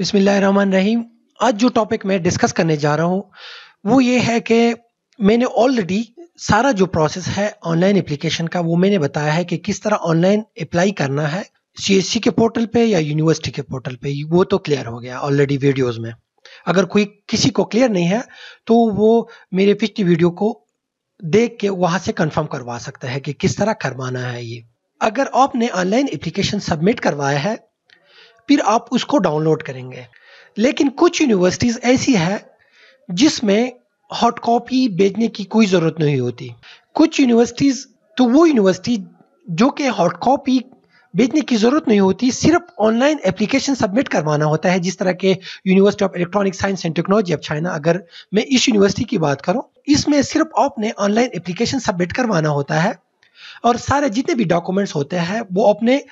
रहीम आज जो टॉपिक मैं डिस्कस करने जा रहा हूँ वो ये है कि मैंने ऑलरेडी सारा जो प्रोसेस है ऑनलाइन एप्लीकेशन का वो मैंने बताया है कि किस तरह ऑनलाइन अप्लाई करना है सी के पोर्टल पे या यूनिवर्सिटी के पोर्टल पे वो तो क्लियर हो गया ऑलरेडी वीडियोस में अगर कोई किसी को क्लियर नहीं है तो वो मेरे पिछली वीडियो को देख के वहां से कंफर्म करवा सकता है कि किस तरह करवाना है ये अगर आपने ऑनलाइन एप्लीकेशन सबमिट करवाया है फिर आप उसको डाउनलोड करेंगे लेकिन कुछ यूनिवर्सिटीज़ ऐसी है जिसमें हॉट कॉपी बेचने की कोई ज़रूरत नहीं होती कुछ यूनिवर्सिटीज़ तो वो यूनिवर्सिटी जो कि हॉट कॉपी बेचने की ज़रूरत नहीं होती सिर्फ ऑनलाइन एप्लीकेशन सबमिट करवाना होता है जिस तरह के university of electronic science and technology of China अगर मैं इस यूनिवर्सिटी की बात करूं इसमें सिर्फ आपने ऑनलाइन एप्लीकेशन सबमिट करवाना होता है और सारे जितने भी डॉक्यूमेंट्स होते हैं वो अपने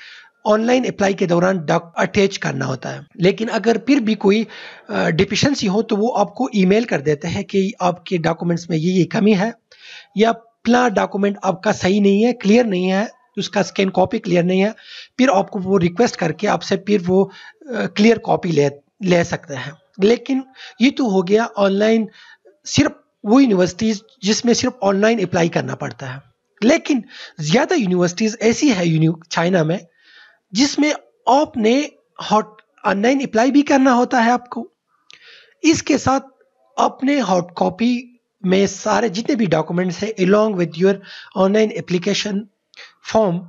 ऑनलाइन अप्लाई के दौरान डॉक अटैच करना होता है लेकिन अगर फिर भी कोई डिफिशेंसी हो तो वो आपको ईमेल कर देते हैं कि आपके डॉक्यूमेंट्स में ये ये कमी है या अपना डॉक्यूमेंट आपका सही नहीं है क्लियर नहीं है उसका स्कैन कॉपी क्लियर नहीं है फिर आपको वो रिक्वेस्ट करके आपसे फिर वो क्लियर कॉपी ले ले सकते हैं लेकिन ये तो हो गया ऑनलाइन सिर्फ वो यूनिवर्सिटीज़ जिसमें सिर्फ ऑनलाइन अप्लाई करना पड़ता है लेकिन ज़्यादा यूनिवर्सिटीज़ ऐसी है चाइना में जिसमें आपने हॉट ऑनलाइन अप्लाई भी करना होता है आपको इसके साथ अपने हॉट कॉपी में सारे जितने भी डॉक्यूमेंट्स हैं along with your online application form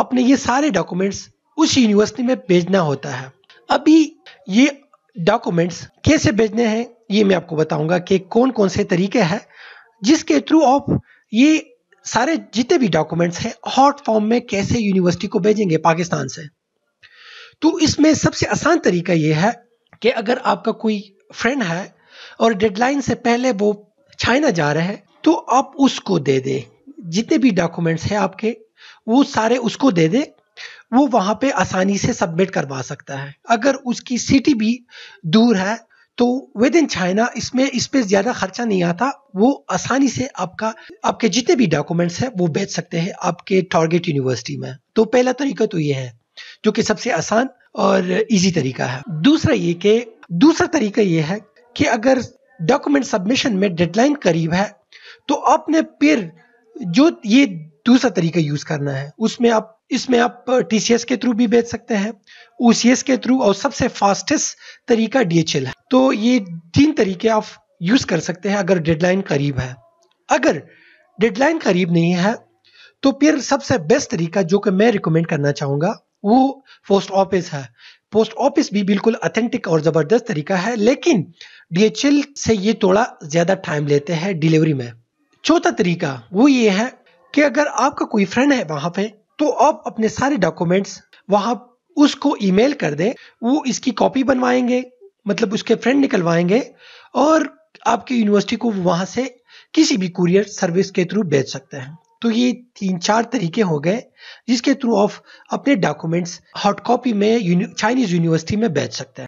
अपने ये सारे डॉक्यूमेंट्स उस यूनिवर्सिटी में भेजना होता है अभी ये डॉक्यूमेंट्स कैसे भेजने हैं ये मैं आपको बताऊंगा कि कौन कौन से तरीके हैं जिसके थ्रू आप ये सारे जितने भी डॉक्यूमेंट्स हैं हॉट फॉर्म में कैसे यूनिवर्सिटी को भेजेंगे पाकिस्तान से तो इसमें सबसे आसान तरीका यह है कि अगर आपका कोई फ्रेंड है और डेडलाइन से पहले वो चाइना जा रहे हैं तो आप उसको दे दें जितने भी डॉक्यूमेंट्स हैं आपके वो सारे उसको दे दें वो वहाँ पे आसानी से सबमिट करवा सकता है अगर उसकी सिटी भी दूर है तो विद इन चाइना इसमें इस पर ज़्यादा खर्चा नहीं आता वो आसानी से आपका आपके जितने भी डॉक्यूमेंट्स हैं वो बेच सकते हैं आपके टारगेट यूनिवर्सिटी में तो पहला तरीका तो ये है जो कि सबसे आसान और इजी तरीका है दूसरा ये कि दूसरा तरीका ये है कि अगर डॉक्यूमेंट सबमिशन में डेडलाइन करीब है तो आपने फिर जो ये दूसरा तरीका यूज करना है उसमें आप इसमें आप टी के थ्रू भी बेच सकते हैं ओ के थ्रू और सबसे फास्टेस्ट तरीका डी है तो ये तीन तरीके आप यूज कर सकते हैं अगर डेडलाइन करीब है अगर डेडलाइन करीब नहीं है तो फिर सबसे बेस्ट तरीका जो कि मैं रिकमेंड करना चाहूंगा वो पोस्ट ऑफिस है पोस्ट ऑफिस भी बिल्कुल अथेंटिक और ज़बरदस्त तरीका है लेकिन डीएचएल से ये थोड़ा ज़्यादा टाइम लेते हैं डिलीवरी में चौथा तरीका वो ये है कि अगर आपका कोई फ्रेंड है वहां पे तो आप अपने सारे डॉक्यूमेंट्स वहां उसको ईमेल कर दें वो इसकी कॉपी बनवाएंगे मतलब उसके फ्रेंड निकलवाएंगे और आपकी यूनिवर्सिटी को वहां से किसी भी कुरियर सर्विस के थ्रू भेज सकते हैं तो ये तीन चार तरीके हो गए जिसके थ्रू आप अपने डॉक्यूमेंट्स हॉट कॉपी में चाइनीज यूनिवर्सिटी में भेज सकते हैं